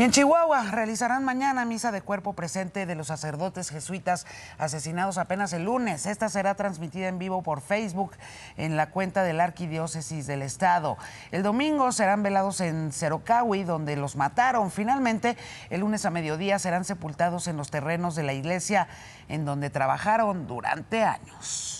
Y en Chihuahua realizarán mañana misa de cuerpo presente de los sacerdotes jesuitas asesinados apenas el lunes. Esta será transmitida en vivo por Facebook en la cuenta de la Arquidiócesis del Estado. El domingo serán velados en Cerocawi, donde los mataron. Finalmente, el lunes a mediodía serán sepultados en los terrenos de la iglesia en donde trabajaron durante años.